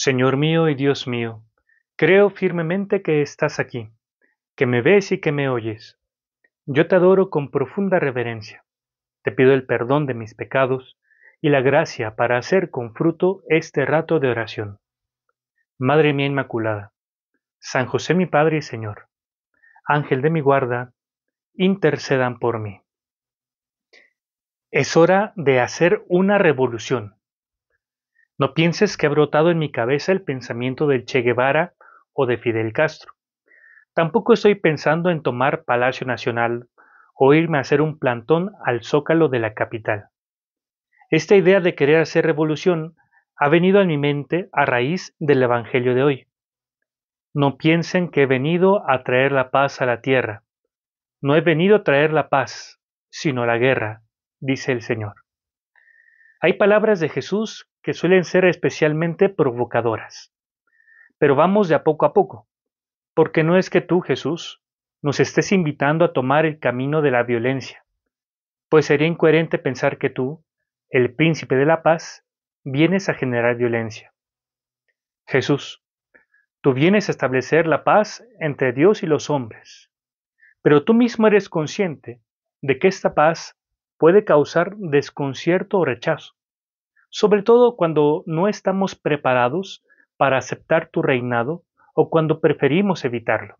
Señor mío y Dios mío, creo firmemente que estás aquí, que me ves y que me oyes. Yo te adoro con profunda reverencia. Te pido el perdón de mis pecados y la gracia para hacer con fruto este rato de oración. Madre mía Inmaculada, San José mi Padre y Señor, Ángel de mi guarda, intercedan por mí. Es hora de hacer una revolución. No pienses que ha brotado en mi cabeza el pensamiento del Che Guevara o de Fidel Castro. Tampoco estoy pensando en tomar Palacio Nacional o irme a hacer un plantón al zócalo de la capital. Esta idea de querer hacer revolución ha venido a mi mente a raíz del Evangelio de hoy. No piensen que he venido a traer la paz a la tierra. No he venido a traer la paz, sino la guerra, dice el Señor. Hay palabras de Jesús que suelen ser especialmente provocadoras. Pero vamos de a poco a poco, porque no es que tú, Jesús, nos estés invitando a tomar el camino de la violencia, pues sería incoherente pensar que tú, el príncipe de la paz, vienes a generar violencia. Jesús, tú vienes a establecer la paz entre Dios y los hombres, pero tú mismo eres consciente de que esta paz puede causar desconcierto o rechazo sobre todo cuando no estamos preparados para aceptar tu reinado o cuando preferimos evitarlo.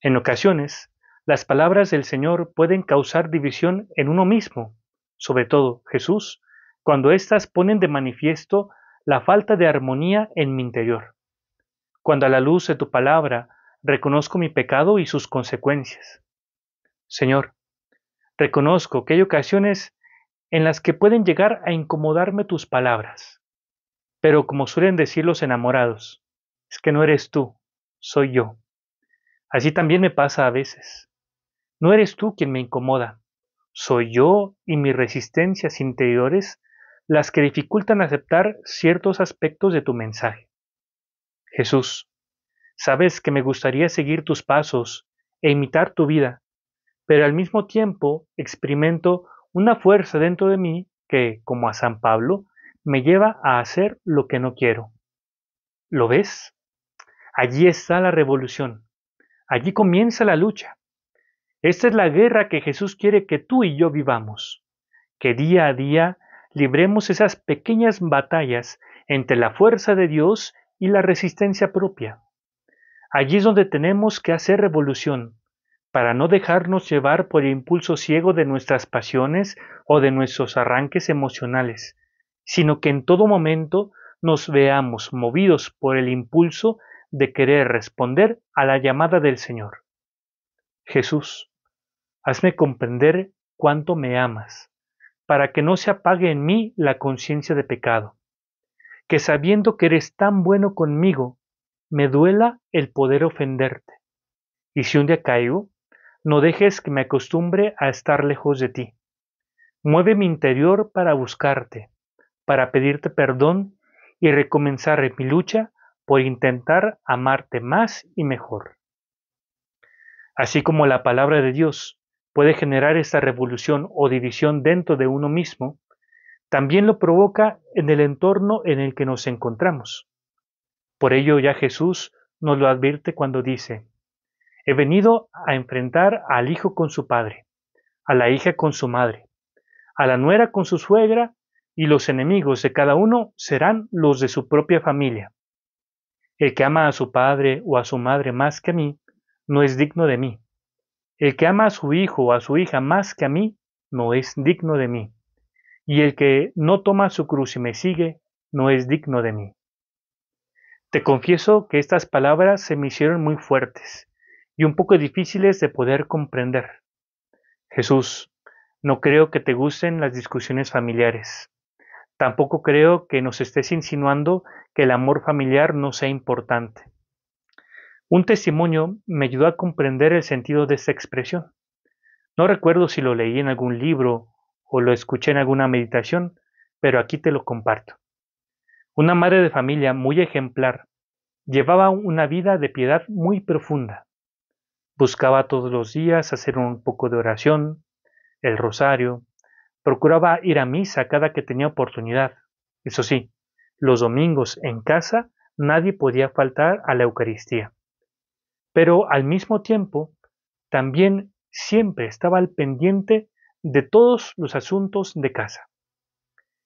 En ocasiones, las palabras del Señor pueden causar división en uno mismo, sobre todo Jesús, cuando éstas ponen de manifiesto la falta de armonía en mi interior. Cuando a la luz de tu palabra reconozco mi pecado y sus consecuencias. Señor, reconozco que hay ocasiones en las que pueden llegar a incomodarme tus palabras. Pero como suelen decir los enamorados, es que no eres tú, soy yo. Así también me pasa a veces. No eres tú quien me incomoda, soy yo y mis resistencias interiores las que dificultan aceptar ciertos aspectos de tu mensaje. Jesús, sabes que me gustaría seguir tus pasos e imitar tu vida, pero al mismo tiempo experimento una fuerza dentro de mí que, como a San Pablo, me lleva a hacer lo que no quiero. ¿Lo ves? Allí está la revolución. Allí comienza la lucha. Esta es la guerra que Jesús quiere que tú y yo vivamos, que día a día libremos esas pequeñas batallas entre la fuerza de Dios y la resistencia propia. Allí es donde tenemos que hacer revolución, para no dejarnos llevar por el impulso ciego de nuestras pasiones o de nuestros arranques emocionales, sino que en todo momento nos veamos movidos por el impulso de querer responder a la llamada del Señor. Jesús, hazme comprender cuánto me amas, para que no se apague en mí la conciencia de pecado, que sabiendo que eres tan bueno conmigo, me duela el poder ofenderte. Y si un día caigo, no dejes que me acostumbre a estar lejos de ti. Mueve mi interior para buscarte, para pedirte perdón y recomenzar mi lucha por intentar amarte más y mejor. Así como la palabra de Dios puede generar esta revolución o división dentro de uno mismo, también lo provoca en el entorno en el que nos encontramos. Por ello ya Jesús nos lo advierte cuando dice, He venido a enfrentar al hijo con su padre, a la hija con su madre, a la nuera con su suegra, y los enemigos de cada uno serán los de su propia familia. El que ama a su padre o a su madre más que a mí, no es digno de mí. El que ama a su hijo o a su hija más que a mí, no es digno de mí. Y el que no toma su cruz y me sigue, no es digno de mí. Te confieso que estas palabras se me hicieron muy fuertes y un poco difíciles de poder comprender. Jesús, no creo que te gusten las discusiones familiares. Tampoco creo que nos estés insinuando que el amor familiar no sea importante. Un testimonio me ayudó a comprender el sentido de esta expresión. No recuerdo si lo leí en algún libro o lo escuché en alguna meditación, pero aquí te lo comparto. Una madre de familia muy ejemplar llevaba una vida de piedad muy profunda. Buscaba todos los días hacer un poco de oración, el rosario, procuraba ir a misa cada que tenía oportunidad. Eso sí, los domingos en casa nadie podía faltar a la Eucaristía. Pero al mismo tiempo, también siempre estaba al pendiente de todos los asuntos de casa.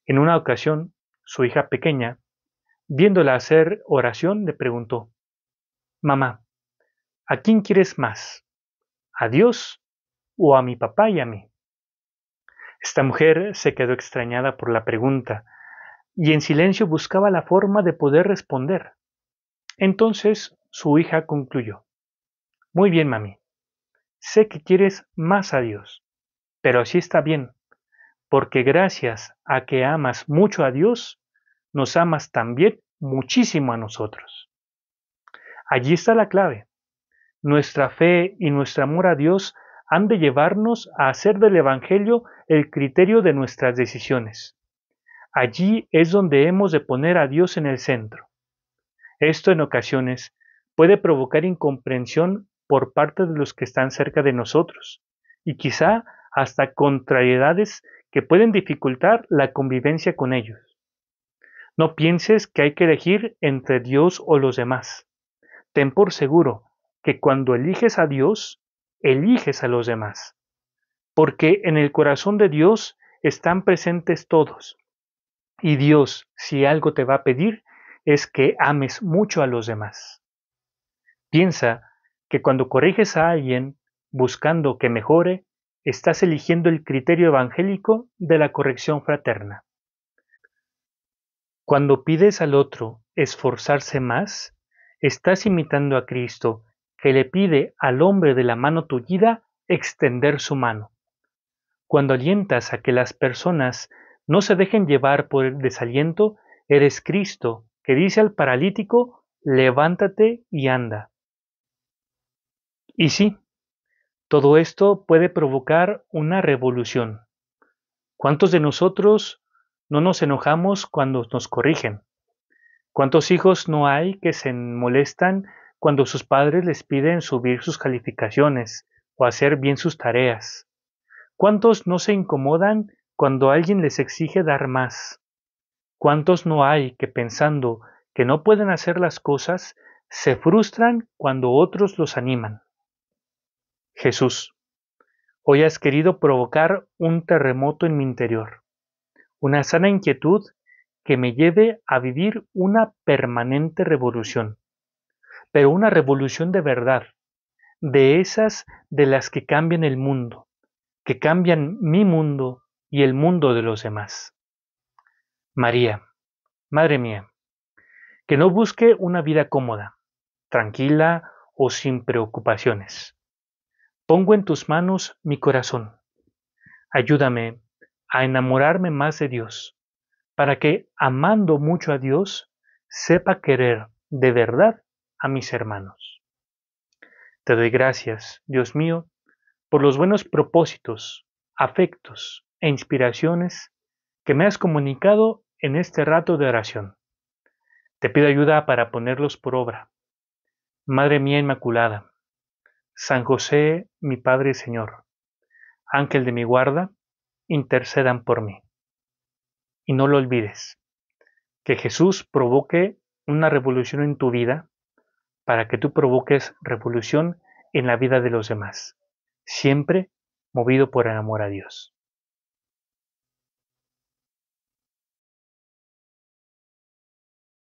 En una ocasión, su hija pequeña, viéndola hacer oración, le preguntó, Mamá, ¿A quién quieres más? ¿A Dios o a mi papá y a mí? Esta mujer se quedó extrañada por la pregunta y en silencio buscaba la forma de poder responder. Entonces su hija concluyó. Muy bien, mami. Sé que quieres más a Dios, pero así está bien, porque gracias a que amas mucho a Dios, nos amas también muchísimo a nosotros. Allí está la clave. Nuestra fe y nuestro amor a Dios han de llevarnos a hacer del Evangelio el criterio de nuestras decisiones. Allí es donde hemos de poner a Dios en el centro. Esto en ocasiones puede provocar incomprensión por parte de los que están cerca de nosotros y quizá hasta contrariedades que pueden dificultar la convivencia con ellos. No pienses que hay que elegir entre Dios o los demás. Ten por seguro que cuando eliges a Dios, eliges a los demás, porque en el corazón de Dios están presentes todos. Y Dios, si algo te va a pedir, es que ames mucho a los demás. Piensa que cuando corriges a alguien buscando que mejore, estás eligiendo el criterio evangélico de la corrección fraterna. Cuando pides al otro esforzarse más, estás imitando a Cristo que le pide al hombre de la mano tullida extender su mano. Cuando alientas a que las personas no se dejen llevar por el desaliento, eres Cristo, que dice al paralítico, levántate y anda. Y sí, todo esto puede provocar una revolución. ¿Cuántos de nosotros no nos enojamos cuando nos corrigen? ¿Cuántos hijos no hay que se molestan cuando sus padres les piden subir sus calificaciones o hacer bien sus tareas? ¿Cuántos no se incomodan cuando alguien les exige dar más? ¿Cuántos no hay que pensando que no pueden hacer las cosas se frustran cuando otros los animan? Jesús, hoy has querido provocar un terremoto en mi interior, una sana inquietud que me lleve a vivir una permanente revolución pero una revolución de verdad, de esas de las que cambian el mundo, que cambian mi mundo y el mundo de los demás. María, Madre mía, que no busque una vida cómoda, tranquila o sin preocupaciones. Pongo en tus manos mi corazón. Ayúdame a enamorarme más de Dios, para que, amando mucho a Dios, sepa querer de verdad a mis hermanos. Te doy gracias, Dios mío, por los buenos propósitos, afectos e inspiraciones que me has comunicado en este rato de oración. Te pido ayuda para ponerlos por obra. Madre mía Inmaculada, San José, mi Padre y Señor, Ángel de mi guarda, intercedan por mí. Y no lo olvides, que Jesús provoque una revolución en tu vida para que tú provoques revolución en la vida de los demás, siempre movido por el amor a Dios.